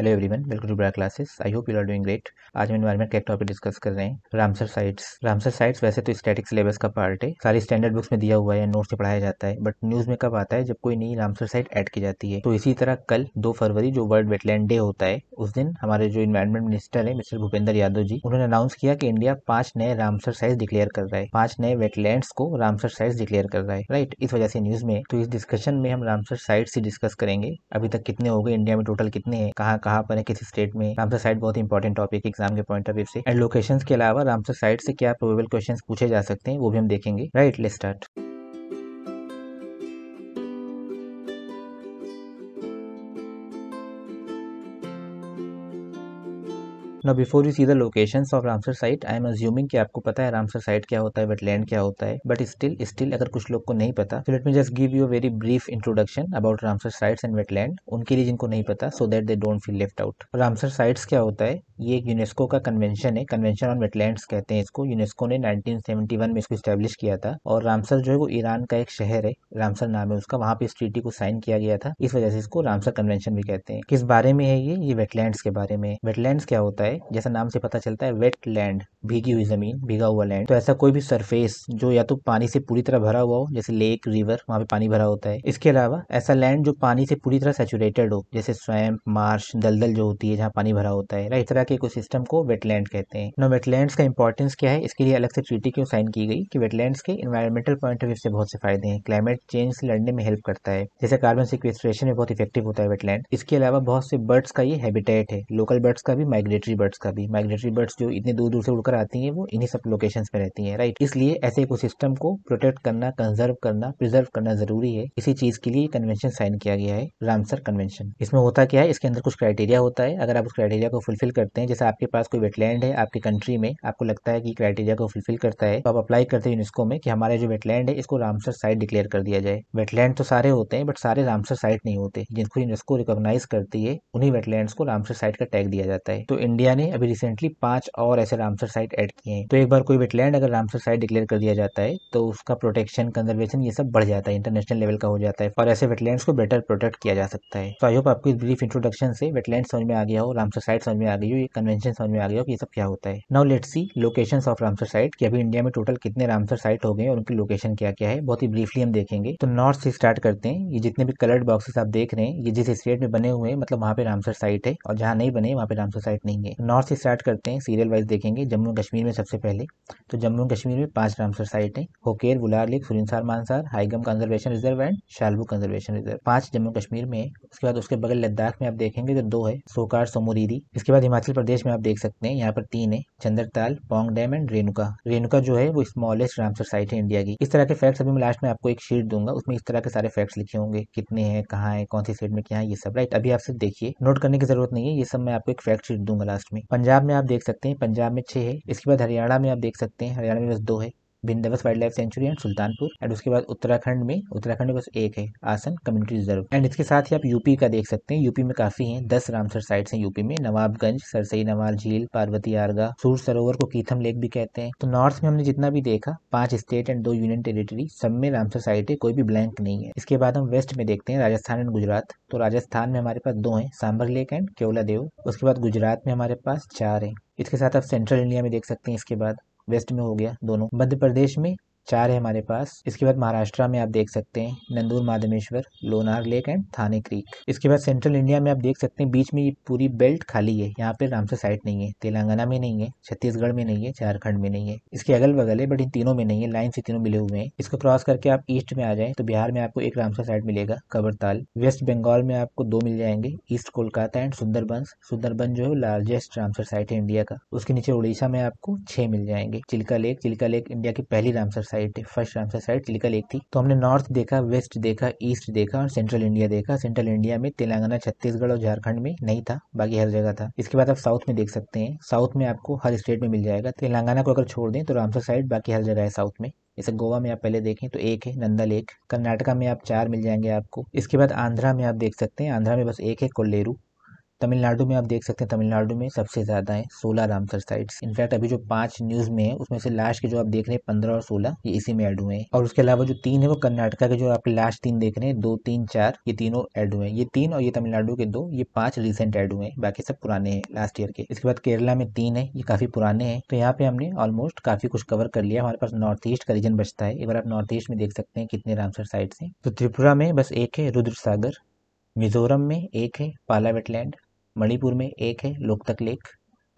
hello everyone welcome to brack classes I hope you are doing great आज हम environment के एक topic discuss कर रहे हैं रामसर साइट्स रामसर साइट्स वैसे तो स्टैटिक सिलेबस का पार्ट है सारी स्टैंडर्ड बुक्स में दिया हुआ है नोट से पढ़ाया जाता है बट न्यूज में कब आता है जब कोई नई रामसर साइट एड की जाती है तो इसी तरह कल दो फरवरी जो वर्ल्ड वेटलैंड डे होता है उस दिन हमारे जो इन्वायरमेंट मिनिस्टर है मिस्टर भूपेंद्र यादव जी उन्होंने अनाउंस किया कि इंडिया पांच नए रामसर साइट डिक्लेयर कर रहा है पांच नए वेटलैंड को रामसर साइट डिक्लेयर कर रहा है राइट इस वजह से न्यूज में तो इस डिस्कशन में हम रामसर साइट से डिस्कस करेंगे अभी तक कितने हो गए इंडिया में टोटल कितने हैं कहाँ कहाँ पर है किस स्टेट में रामसर साइट बहुत इंपॉर्टेंट टॉपिक एग्जाम के पॉइंट ऑफ व्यू से एंड लोकेशन के अलावा रामसर साइट से क्या प्रोबेबल क्वेश्चन पूछे जा सकते हैं वो भी हम देखेंगे राइट लेट स्टार्ट ना before you see the location of Ramsar site I am assuming कि आपको पता है रामसर साइट क्या होता है वेटलैंड क्या होता है बट स्टिल स्टिल अगर कुछ लोग को नहीं पता तो let me just give you very brief introduction about Ramsar sites and wetland उनके लिए जिनको नहीं पता so that they don't feel left out Ramsar sites क्या होता है ये एक यूनेस्को का कन्वेंशन है कन्वेंशन ऑन वेटलैंड्स कहते हैं इसको यूनेस्को ने 1971 में इसको स्टैब्लिश किया था और रामसर जो है वो ईरान का एक शहर है रामसर नाम है उसका वहां पे इस ट्रीटी को साइन किया गया था इस वजह से इसको रामसर कन्वेंशन भी कहते हैं किस बारे में है ये ये वेटलैंड्स के बारे में वेटलैंड्स क्या होता है है जैसा नाम से पता चलता है वेट लैंड भीगी हुई ज़मीन भीगा हुआ लैंड तो ऐसा कोई भी सरफेस जो या तो पानी से पूरी तरह भरा हुआ हो जैसे लेक रिवर वहाँ पे पानी भरा होता है इसके अलावा ऐसा लैंड जो पानी से पूरी तरह सेचुरेटेड हो जैसे स्वयं मार्श दलदल जो होती है जहाँ पानी भरा होता है इस तरह के सिस्टम को वेटलैंड कहते हैं नो वेटलैंड का इंपॉर्टेंस क्या है इसके लिए अलग से ट्रीटी क्यों साइन की गई कि वेटलैंड के इन्वायरमेंटल पॉइंट ऑफ व्यू से बहुत से फायदे हैं क्लाइमेट चेंज से लड़ने में हेल्प करता है जैसे कार्बन सिक्वेस्ट्रेशन में बहुत इफेक्टिव होता है वेटलैंड इसके अलावा बहुत से बर्ड्स का ये हैबिटेट है लोकल बर्ड्स का भी माइग्रेटरी बर्ड्स का भी माइग्रेटरी बर्ड्स जो इतने दूर दूर से उड़कर आती हैं वो इन्हीं सब लोकेशंस पे रहती हैं राइट इसलिए ऐसे सिस्टम को प्रोटेक्ट करना कंजर्व करना प्रिजर्व करना जरूरी है इसी चीज के लिए कन्वेंशन साइन किया गया है रामसर कन्वेंशन इसमें होता क्या है इसके अंदर कुछ क्राइटेरिया होता है अगर आप उस क्राइटेरिया को फुलफिल करते हैं जैसे आपके पास कोई वेटलैंड है आपकी कंट्री में आपको लगता है कि क्राइटेरिया को फुलफिल करता है तो आप अप्लाई करते हैं यूनेस्को में कि हमारा जो वेटलैंड है इसको रामसर साइट डिक्लेयर कर दिया जाए वेटलैंड तो सारे होते हैं बट सारे रामसर साइट नहीं होते जिनको यूनेस्को रिकॉग्नाइज करती है उन्हीं वेटलैंड को रामसर साइट का टैग दिया जाता है तो इंडिया इंडिया ने अभी रिसेंटली पांच और ऐसे रामसर साइट ऐड किए हैं तो एक बार कोई वेटलैंड अगर रामसर साइट डिक्लेयर कर दिया जाता है तो उसका प्रोटेक्शन कंजर्वेशन ये सब बढ़ जाता है इंटरनेशनल लेवल का हो जाता है और ऐसे वेटलैंड को बेटर प्रोटेक्ट किया जा सकता है तो आई होप आपको इस ब्रीफ इंट्रोडक्शन से वेटलैंड समझ में आ गया हो रामसर साइट समझ में आ गई हो कन्वेंशन समझ में आ गया हो कि ये सब क्या होता है now let see location of Ramsar site की अभी इंडिया में टोटल कितने रामसर साइट हो गए और उनकी लोकेशन क्या क्या है बहुत ही ब्रीफली हम देखेंगे तो नॉर्थ से स्टार्ट करते हैं ये जितने भी कलर्ड बॉक्सेस आप देख रहे हैं ये जिस स्टेट में बने हुए हैं मतलब वहाँ पे रामसर साइट है और जहाँ नहीं बने वहाँ पे रामसर साइट नहीं है नॉर्थ से स्टार्ट करते हैं सीरियल वाइज देखेंगे जम्मू कश्मीर में सबसे पहले तो जम्मू कश्मीर में पांच रामसर साइट हैं Hokera Wular lake Surinsar Mansar Hygam conservation reserve and Shallabugh conservation reserve पांच जम्मू कश्मीर में उसके बाद उसके बगल लद्दाख में आप देखेंगे तो दो है सोकार सोमोरीरी इसके बाद हिमाचल प्रदेश में आप देख सकते हैं यहाँ पर तीन है चंद्रताल पोंग डैम एंड रेणुका रेणुका जो है वो स्मॉलेस्ट रामसर साइट है इंडिया की इस तरह के फैक्ट्स अभी मैं लास्ट में आपको एक शीट दूंगा उसमें इस तरह के सारे फैक्ट्स लिखे होंगे कितने हैं कहाँ है कौन सी स्टेट में क्या है ये सब राइट अभी आप सिर्फ देखिए नोट करने की जरूरत नहीं है ये सब मैं आपको एक फैक्ट शीट दूंगा लास्ट में पंजाब में आप देख सकते हैं पंजाब में छह है इसके बाद हरियाणा में आप देख सकते हैं हरियाणा में बस दो है Bhindawas wildlife sanctuary and Sultanpur and उसके बाद उत्तराखंड में उत्तराखंड में बस एक है आसन कम्युनिटी रिजर्व एंड इसके साथ ही आप यूपी का देख सकते हैं यूपी में काफी है दस रामसर साइट्स हैं यूपी में नवाबगंज सरसई नवाल झील पार्वती आरगा सूर सरोवर को कीथम लेक भी कहते हैं तो नॉर्थ में हमने जितना भी देखा पांच स्टेट एंड दो यूनियन टेरिटरी सब में रामसर साइट है कोई भी ब्लैंक नहीं है इसके बाद हम वेस्ट में देखते हैं राजस्थान एंड गुजरात तो राजस्थान में हमारे पास दो है Sambhar lake and Keoladeo उसके बाद गुजरात में हमारे पास चार है इसके साथ आप सेंट्रल इंडिया में देख सकते हैं इसके बाद वेस्ट में हो गया दोनों मध्य प्रदेश में चार है हमारे पास इसके बाद महाराष्ट्र में आप देख सकते हैं Nandur Madhmeshwar Lonar lake and Thane creek इसके बाद सेंट्रल इंडिया में आप देख सकते हैं बीच में ये पूरी बेल्ट खाली है यहाँ पे रामसर साइट नहीं है तेलंगाना में नहीं है छत्तीसगढ़ में नहीं है झारखंड में नहीं है इसके अगल बगल है बट इन तीनों में नहीं है लाइन से तीनों मिले हुए हैं इसको क्रॉस करके आप ईस्ट में आ जाए तो बिहार में आपको एक रामसर साइट मिलेगा कबरताल वेस्ट बंगाल में आपको दो मिल जाएंगे ईस्ट कोलकाता एंड सुंदरबंस सुंदरबन जो है लार्जेस्ट रामसर साइट है इंडिया का उसके नीचे उड़ीसा में आपको छह मिल जाएंगे Chilka lake Chilka lake India की पहली Ramsar side first Ramsar site लिकल एक थी तो हमने नॉर्थ देखा वेस्ट देखा ईस्ट देखा और सेंट्रल इंडिया देखा सेंट्रल इंडिया में तेलंगाना छत्तीसगढ़ और झारखंड में नहीं था बाकी हर जगह था इसके बाद आप साउथ में देख सकते हैं साउथ में आपको हर स्टेट में मिल जाएगा तेलंगाना को अगर छोड़ दें तो रामसर साइट बाकी हर जगह है साउथ में जैसे गोवा में आप पहले देखें तो एक है नंदा लेक कर्नाटका में आप चार मिल जाएंगे आपको इसके बाद आंध्रा में आप देख सकते हैं आंध्रा में बस एक है कोल्लेरू तमिलनाडु में आप देख सकते हैं तमिलनाडु में सबसे ज़्यादा है सोलह रामसर साइट्स इनफैक्ट अभी जो पांच न्यूज़ में है उसमें से लास्ट के जो आप देख रहे हैं पंद्रह और सोलह ये इसी में ऐड हुए हैं और उसके अलावा जो तीन है वो कर्नाटका के जो आप लास्ट तीन देख रहे हैं दो तीन चार ये तीनों ऐड हुए हैं ये तीन और ये तमिलनाडु के दो ये पांच रिसेंट एड हुए हैं बाकी सब पुराने हैं लास्ट ईयर के इसके बाद केरला में तीन है ये काफ़ी पुराने हैं तो यहाँ पे हमने ऑलमोस्ट काफ़ी कुछ कवर कर लिया हमारे पास नॉर्थ ईस्ट का रीजन बचता है एक बार आप नॉर्थ ईस्ट में देख सकते हैं कितने रामसर साइट्स हैं तो त्रिपुरा में बस एक है रुद्र सागर मिजोरम में एक है पाला वेटलैंड मणिपुर में एक है लोकतक लेक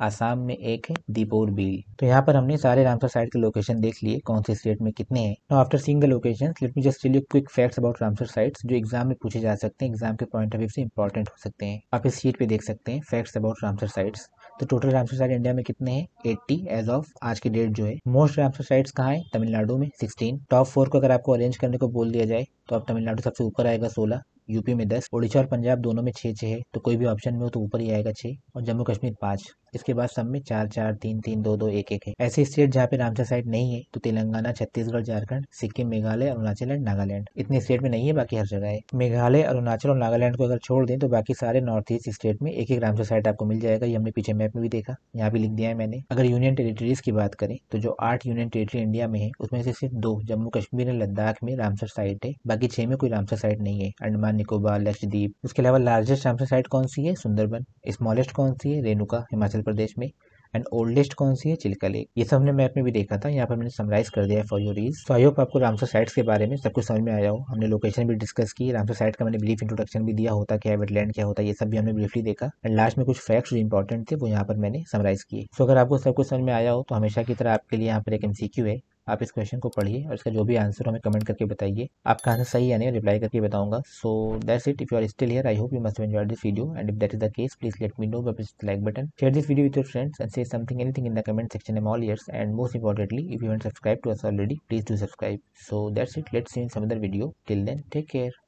आसाम में एक है दीपोर बील तो यहाँ पर हमने सारे रामसर साइट के लोकेशन देख लिए कौन से स्टेट में कितने हैं after seeing the location let me just tell you quick facts about Ramsar sites जो एग्जाम में पूछे जा सकते हैं एग्जाम के पॉइंट ऑफ व्यू से इंपॉर्टेंट हो सकते हैं आप इस शीट पे देख सकते हैं फैक्ट्स अबाउट रामसर साइट्स तो टोटल रामसर साइट इंडिया में कितने हैं एट्टी एज ऑफ आज की डेट जो है मोस्ट रामसर साइट्स कहाँ है तमिलनाडु में सिक्सटीन टॉप फोर को अगर आपको अरेंज करने को बोल दिया जाए तो आप तमिलनाडु सबसे ऊपर आएगा सोलह यूपी में दस ओडिशा और पंजाब दोनों में छः छः है तो कोई भी ऑप्शन में हो तो ऊपर ही आएगा छः और जम्मू कश्मीर पाँच इसके बाद सब में चार चार तीन तीन दो दो एक एक है ऐसे स्टेट जहाँ पे रामसर साइट नहीं है तो तेलंगाना छत्तीसगढ़ झारखंड सिक्किम मेघालय अरुणाचल एंड नागालैंड इतने स्टेट में नहीं है बाकी हर जगह है मेघालय अरुणाचल और नागालैंड को अगर छोड़ दें तो बाकी सारे नॉर्थ ईस्ट स्टेट में एक एक रामसर साइट आपको मिल जाएगा ये हमने पीछे मैप में भी देखा यहाँ भी लिख दिया है मैंने अगर यूनियन टेरिटरीज की बात करें तो जो आठ यूनियन टेरिटरी इंडिया में है उसमें से सिर्फ दो जम्मू कश्मीर और लद्दाख में रामसर साइट है बाकी छह में कोई रामसर साइट नहीं है अंडमान निकोबार लक्षद्वीप उसके अलावा लार्जेस्ट रामसर साइट कौन सी है सुंदरबन स्मॉलेस्ट कौन सी है रेणुका हिमाचल प्रदेश में एंड ओल्डेस्ट कौन सी है चिल्का लेक ये सब हमने मैप में भी देखा था यहाँ पर मैंने समराइज कर दिया है फॉर योर रीज तो आई होप आपको रामसर साइट्स के बारे में सब कुछ समझ में आया हो हमने लोकेशन भी डिस्कस की रामसर साइट का मैंने ब्रीफ इंट्रोडक्शन भी दिया होता क्या है वेटलैंड क्या होता है ये सब भी हमने ब्रीफली देखा एंड लास्ट में कुछ फैक्ट्स जो इंपॉर्टेंट थे वो यहाँ पर मैंने समराइज किए तो अगर आपको सब कुछ समझ में आया हो तो हमेशा की तरह आपके लिए यहाँ पर एक एमसीक्यू है आप इस क्वेश्चन को पढ़िए और इसका जो भी आंसर हमें कमेंट करके बताइए आपका आंसर सही या नहीं रिप्लाई करके बताऊंगा so that's it if you are still here I hope you must enjoy this video and if that is the case please let me know by press like button share this video with your friends and say something anything in the comment section I'm all ears and most importantly if you haven't subscribe to us already please do subscribe so that's it let's see in some video till then take care